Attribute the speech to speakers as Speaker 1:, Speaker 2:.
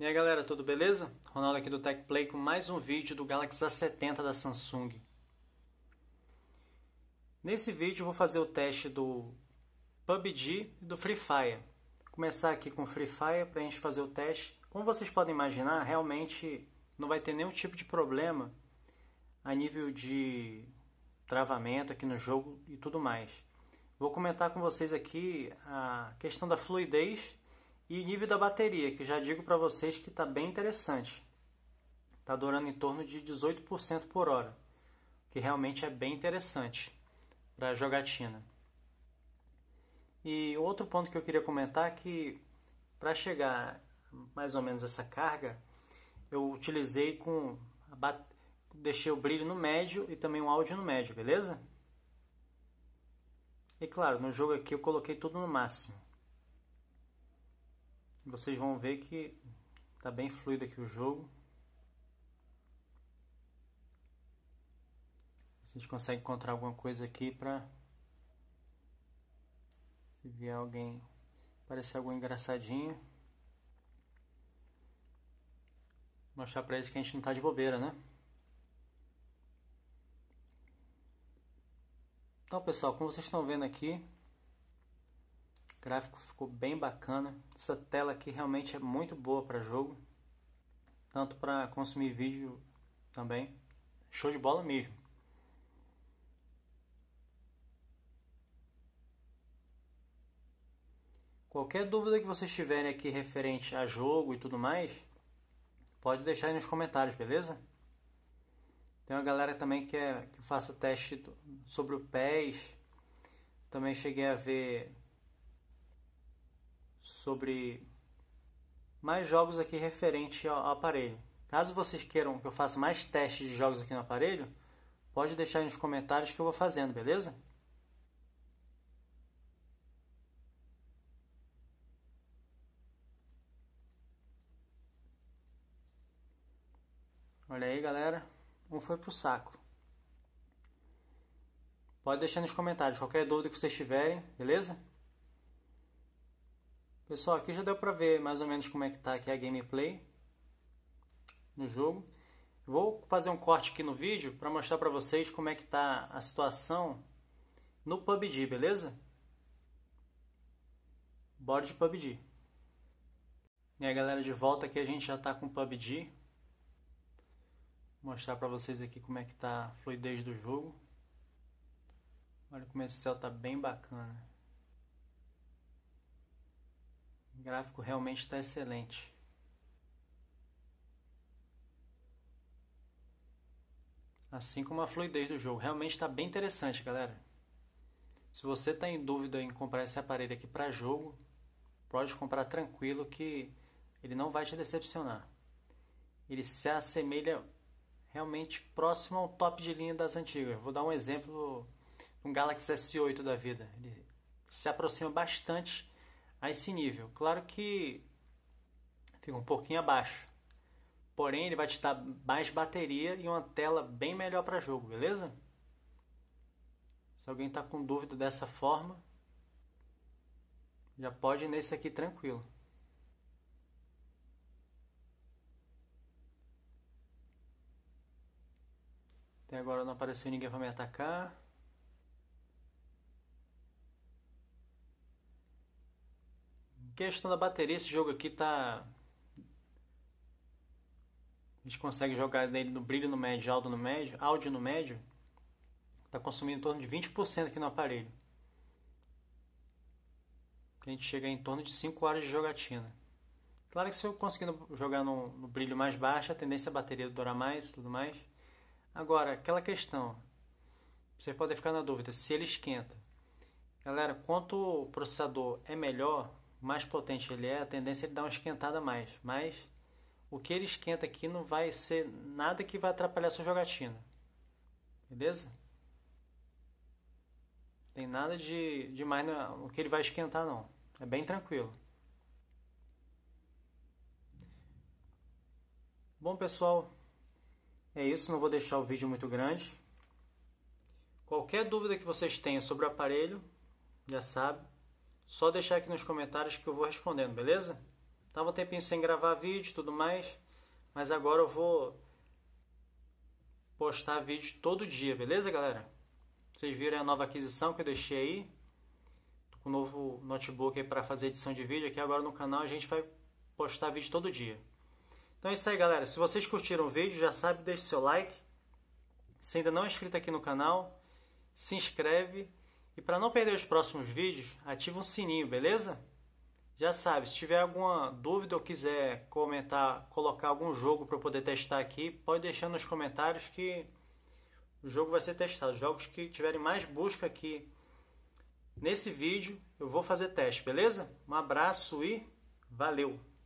Speaker 1: E aí galera, tudo beleza? Ronaldo aqui do Tech Play com mais um vídeo do Galaxy A70 da Samsung. Nesse vídeo eu vou fazer o teste do PUBG e do Free Fire. Vou começar aqui com o Free Fire para a gente fazer o teste. Como vocês podem imaginar, realmente não vai ter nenhum tipo de problema a nível de travamento aqui no jogo e tudo mais. Vou comentar com vocês aqui a questão da fluidez e o nível da bateria, que já digo para vocês que está bem interessante. Está durando em torno de 18% por hora, que realmente é bem interessante para jogatina. E outro ponto que eu queria comentar é que para chegar mais ou menos essa carga, eu utilizei com bat... deixei o brilho no médio e também o áudio no médio, beleza? E claro, no jogo aqui eu coloquei tudo no máximo vocês vão ver que tá bem fluido aqui o jogo. A gente consegue encontrar alguma coisa aqui para se vier alguém parecer algum engraçadinho. Mostrar para eles que a gente não tá de bobeira, né? Então pessoal, como vocês estão vendo aqui, gráfico ficou bem bacana. Essa tela aqui realmente é muito boa para jogo, tanto para consumir vídeo também. Show de bola mesmo. Qualquer dúvida que vocês tiverem aqui referente a jogo e tudo mais, pode deixar aí nos comentários, beleza? Tem uma galera também que, é, que faça teste sobre o PES. Também cheguei a ver sobre mais jogos aqui referente ao, aparelho. Caso vocês queiram que eu faça mais testes de jogos aqui no aparelho, pode deixar nos comentários que eu vou fazendo, beleza? Olha aí, galera. Um foi pro saco. Pode deixar nos comentários qualquer dúvida que vocês tiverem, beleza? Pessoal, aqui já deu para ver mais ou menos como é que tá aqui a gameplay no jogo. Vou fazer um corte aqui no vídeo para mostrar para vocês como é que tá a situação no PUBG, beleza? Bora de PUBG. E aí galera, de volta aqui a gente já tá com PUBG. Vou mostrar para vocês aqui como é que tá a fluidez do jogo. Olha como esse céu tá bem bacana. O gráfico realmente está excelente. Assim como a fluidez do jogo. Realmente está bem interessante, galera. Se você está em dúvida em comprar esse aparelho aqui para jogo, pode comprar tranquilo que ele não vai te decepcionar. Ele se assemelha realmente próximo ao top de linha das antigas. Vou dar um exemplo um Galaxy S8 da vida. Ele se aproxima bastante a esse nível. Claro que fica um pouquinho abaixo. Porém, ele vai te dar mais bateria e uma tela bem melhor para jogo, beleza? Se alguém está com dúvida dessa forma, já pode ir nesse aqui tranquilo. Até agora não apareceu ninguém para me atacar. Questão da bateria, esse jogo aqui tá. A gente consegue jogar nele no brilho no médio, áudio no médio, áudio no médio. Tá consumindo em torno de 20% aqui no aparelho. A gente chega em torno de 5 horas de jogatina. Claro que se eu conseguir jogar no, no brilho mais baixo, a tendência é a bateria durar mais e tudo mais. Agora, aquela questão. Vocês podem ficar na dúvida se ele esquenta. Galera, quanto o processador é melhor, mais potente ele é, a tendência é ele dar uma esquentada mais. Mas o que ele esquenta aqui não vai ser nada que vai atrapalhar sua jogatina. Beleza? Tem nada de demais no que ele vai esquentar não. É bem tranquilo. Bom pessoal, é isso, não vou deixar o vídeo muito grande. Qualquer dúvida que vocês tenham sobre o aparelho, já sabe, só deixar aqui nos comentários que eu vou respondendo, beleza? Tava tá um tempinho sem gravar vídeo e tudo mais, mas agora eu vou postar vídeo todo dia, beleza, galera? Vocês viram a nova aquisição que eu deixei aí? Tô com o um novo notebook aí para fazer edição de vídeo aqui agora no canal, a gente vai postar vídeo todo dia. Então é isso aí, galera. Se vocês curtiram o vídeo, já sabe, deixe seu like. Se ainda não é inscrito aqui no canal, se inscreve e para não perder os próximos vídeos, ativa o sininho, beleza? Já sabe, se tiver alguma dúvida ou quiser comentar, colocar algum jogo para eu poder testar aqui, pode deixar nos comentários que o jogo vai ser testado. jogos que tiverem mais busca aqui nesse vídeo, eu vou fazer teste, beleza? Um abraço e valeu!